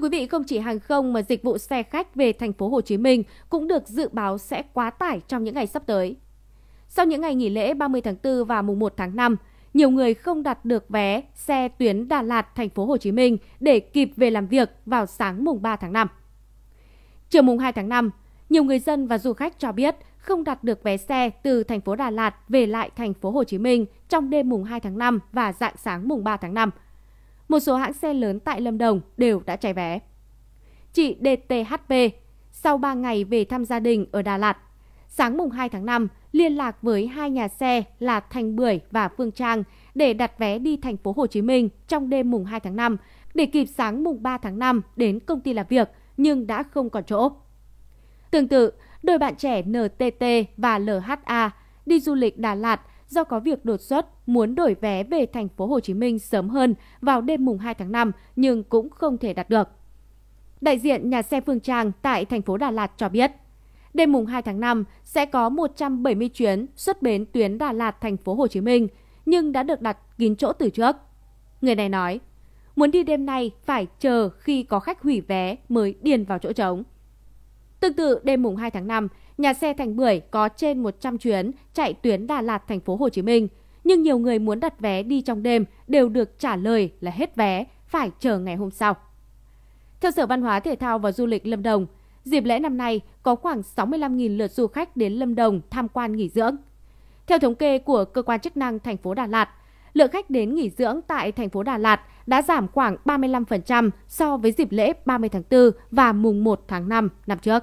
quý vị, không chỉ hàng không mà dịch vụ xe khách về thành phố Hồ Chí Minh cũng được dự báo sẽ quá tải trong những ngày sắp tới. Sau những ngày nghỉ lễ 30 tháng 4 và mùng 1 tháng 5, nhiều người không đặt được vé xe tuyến Đà Lạt thành phố Hồ Chí Minh để kịp về làm việc vào sáng mùng 3 tháng 5. Chiều mùng 2 tháng 5, nhiều người dân và du khách cho biết không đặt được vé xe từ thành phố Đà Lạt về lại thành phố Hồ Chí Minh trong đêm mùng 2 tháng 5 và dạng sáng mùng 3 tháng 5 một số hãng xe lớn tại Lâm Đồng đều đã cháy vé. Chị DTHP sau 3 ngày về thăm gia đình ở Đà Lạt, sáng mùng 2 tháng 5 liên lạc với hai nhà xe là Thành Bưởi và Phương Trang để đặt vé đi thành phố Hồ Chí Minh trong đêm mùng 2 tháng 5 để kịp sáng mùng 3 tháng 5 đến công ty làm việc nhưng đã không còn chỗ. Tương tự, đôi bạn trẻ NTT và LHA đi du lịch Đà Lạt do có việc đột xuất muốn đổi vé về thành phố Hồ Chí Minh sớm hơn vào đêm mùng 2 tháng 5 nhưng cũng không thể đạt được. Đại diện nhà xe Phương Trang tại thành phố Đà Lạt cho biết, đêm mùng 2 tháng 5 sẽ có 170 chuyến xuất bến tuyến Đà Lạt thành phố Hồ Chí Minh nhưng đã được đặt kín chỗ từ trước. Người này nói, muốn đi đêm nay phải chờ khi có khách hủy vé mới điền vào chỗ trống. Tương tự đêm mùng 2 tháng 5, nhà xe Thành Bưởi có trên 100 chuyến chạy tuyến Đà Lạt thành phố Hồ Chí Minh, nhưng nhiều người muốn đặt vé đi trong đêm đều được trả lời là hết vé, phải chờ ngày hôm sau. Theo Sở Văn hóa Thể thao và Du lịch Lâm Đồng, dịp lễ năm nay có khoảng 65.000 lượt du khách đến Lâm Đồng tham quan nghỉ dưỡng. Theo thống kê của cơ quan chức năng thành phố Đà Lạt, lượng khách đến nghỉ dưỡng tại thành phố Đà Lạt đã giảm khoảng 35% so với dịp lễ 30 tháng 4 và mùng 1 tháng 5 năm trước.